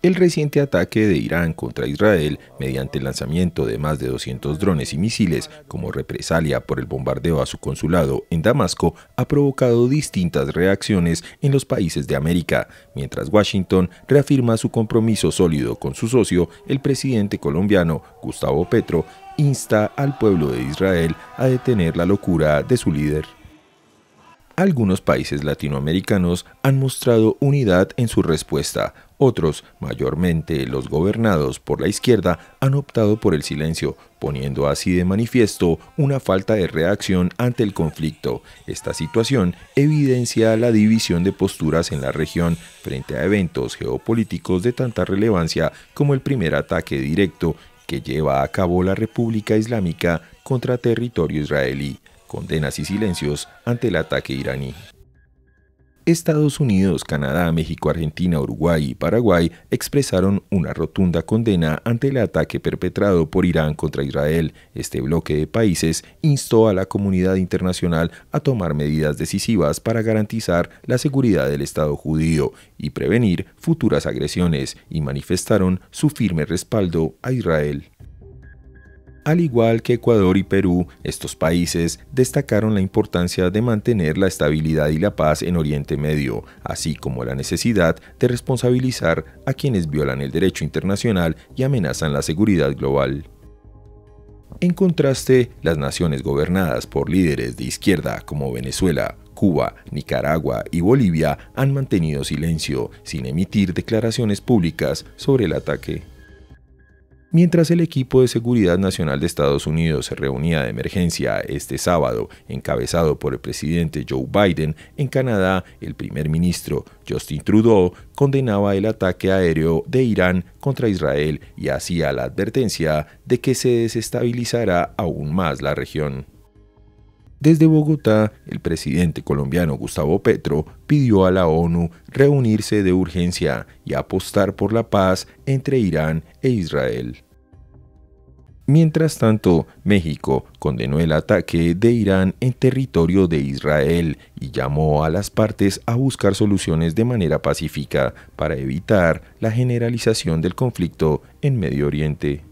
El reciente ataque de Irán contra Israel mediante el lanzamiento de más de 200 drones y misiles como represalia por el bombardeo a su consulado en Damasco ha provocado distintas reacciones en los países de América, mientras Washington reafirma su compromiso sólido con su socio, el presidente colombiano Gustavo Petro, insta al pueblo de Israel a detener la locura de su líder. Algunos países latinoamericanos han mostrado unidad en su respuesta. Otros, mayormente los gobernados por la izquierda, han optado por el silencio, poniendo así de manifiesto una falta de reacción ante el conflicto. Esta situación evidencia la división de posturas en la región frente a eventos geopolíticos de tanta relevancia como el primer ataque directo que lleva a cabo la República Islámica contra territorio israelí, condenas y silencios ante el ataque iraní. Estados Unidos, Canadá, México, Argentina, Uruguay y Paraguay expresaron una rotunda condena ante el ataque perpetrado por Irán contra Israel. Este bloque de países instó a la comunidad internacional a tomar medidas decisivas para garantizar la seguridad del Estado judío y prevenir futuras agresiones y manifestaron su firme respaldo a Israel. Al igual que Ecuador y Perú, estos países destacaron la importancia de mantener la estabilidad y la paz en Oriente Medio, así como la necesidad de responsabilizar a quienes violan el derecho internacional y amenazan la seguridad global. En contraste, las naciones gobernadas por líderes de izquierda como Venezuela, Cuba, Nicaragua y Bolivia han mantenido silencio, sin emitir declaraciones públicas sobre el ataque. Mientras el equipo de seguridad nacional de Estados Unidos se reunía de emergencia este sábado, encabezado por el presidente Joe Biden, en Canadá el primer ministro Justin Trudeau condenaba el ataque aéreo de Irán contra Israel y hacía la advertencia de que se desestabilizará aún más la región. Desde Bogotá, el presidente colombiano Gustavo Petro pidió a la ONU reunirse de urgencia y apostar por la paz entre Irán e Israel. Mientras tanto, México condenó el ataque de Irán en territorio de Israel y llamó a las partes a buscar soluciones de manera pacífica para evitar la generalización del conflicto en Medio Oriente.